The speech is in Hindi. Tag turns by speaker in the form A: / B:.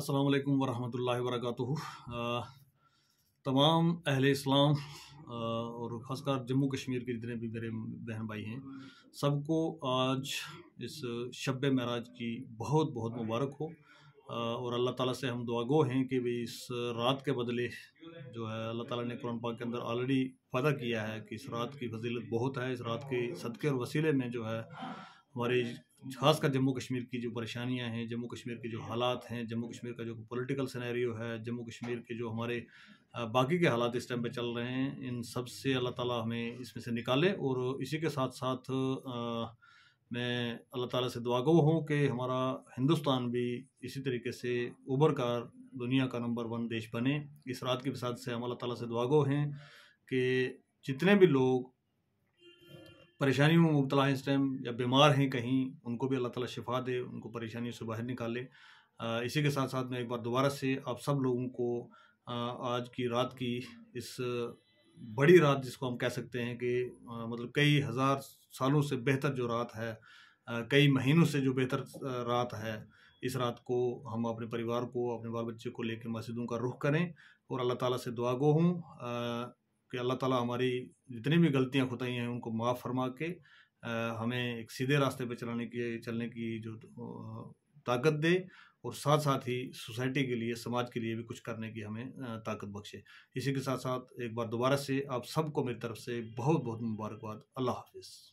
A: अस्सलाम वालेकुम वरहमतुल्लाहि तमाम अहल इस्लाम और ख़ासकर जम्मू कश्मीर के जितने भी मेरे बहन भाई हैं सबको आज इस शब महराज की बहुत बहुत मुबारक हो और अल्लाह ताला से हम दुआगो हैं कि भाई इस रात के बदले जो है अल्लाह ताला ने कुरान पाक के अंदर ऑलरेडी फायदा किया है कि इस रात की फजीलत बहुत है इस रात के सदक़े और वसीले में जो है हमारे खासकर जम्मू कश्मीर की जो परेशानियां हैं जम्मू कश्मीर के जो हालात हैं जम्मू कश्मीर का जो पॉलिटिकल सिनेरियो है जम्मू कश्मीर के जो हमारे बाकी के हालात इस टाइम पे चल रहे हैं इन सब से अल्लाह ताला हमें इसमें से निकाले और इसी के साथ साथ आ, मैं अल्लाह ताला से दुआगो हूँ कि हमारा हिंदुस्तान भी इसी तरीके से उभर कर दुनिया का नंबर वन देश बने इस रात के साथ से हम अल्लाह ताला से दुआगो हैं कि जितने भी लोग परेशानियों में मुबतला हैं इस टाइम या बीमार हैं कहीं उनको भी अल्लाह ताला शिफा दे उनको परेशानियों से बाहर निकाले इसी के साथ साथ मैं एक बार दोबारा से आप सब लोगों को आज की रात की इस बड़ी रात जिसको हम कह सकते हैं कि मतलब कई हज़ार सालों से बेहतर जो रात है कई महीनों से जो बेहतर रात है इस रात को हम अपने परिवार को अपने बाल बच्चे को लेकर मस्जिदों का रुख करें और अल्लाह ताला से दुआ गो हूँ कि अल्लाह ताला हमारी जितनी भी गलतियां खुताई हैं उनको माफ़ फरमा के हमें एक सीधे रास्ते पर चलाने की चलने की जो ताकत दे और साथ साथ ही सोसाइटी के लिए समाज के लिए भी कुछ करने की हमें ताकत बख्शे इसी के साथ साथ एक बार दोबारा से आप सबको मेरी तरफ से बहुत बहुत मुबारकबाद अल्लाह हाफिज़